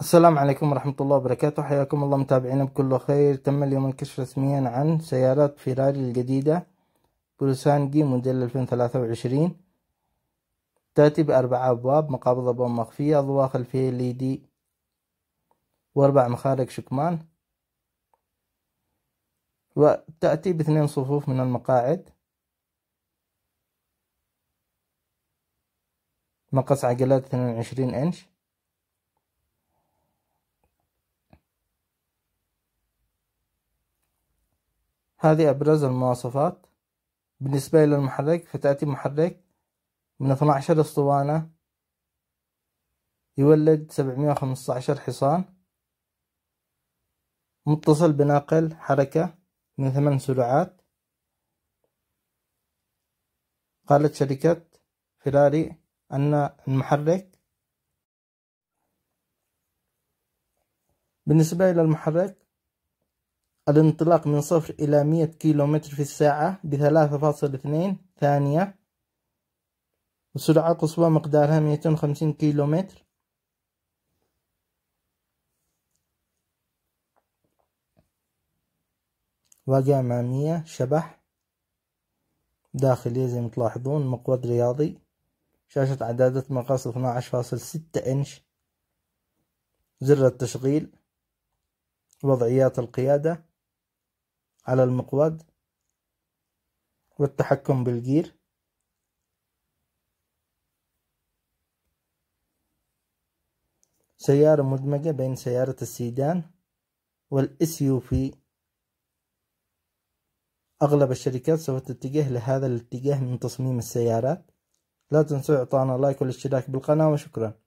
السلام عليكم ورحمة الله وبركاته حياكم الله متابعينا بكل خير تم اليوم الكشف رسميا عن سيارات فيراري الجديدة بولسانجي موديل 2023 تأتي بأربع أبواب مقابض أبواب مخفية أضواء خلفية ليدي وأربع مخارج شكمان وتأتي باثنين صفوف من المقاعد مقص عجلات 22 إنش هذه أبرز المواصفات بالنسبة للمحرك فتأتي محرك من 12 اسطوانة يولد 715 حصان متصل بناقل حركة من ثمان سرعات قالت شركة فيراري أن المحرك بالنسبة إلى المحرك الانطلاق من صفر إلى مية كيلومتر في الساعة بثلاثة فاصل اثنين ثانية وسرعة قصوى مقدارها ميتين وخمسين كيلومتر واجهة أمامية شبح داخلية زي ما تلاحظون مقود رياضي شاشة عدادة مقاس عشر فاصل ستة إنش زر التشغيل وضعيات القيادة على المقود والتحكم بالجير سيارة مدمجة بين سيارة السيدان والاس يو في أغلب الشركات سوف تتجه لهذا الاتجاه من تصميم السيارات لا تنسوا إعطانا لايك والاشتراك بالقناة وشكرا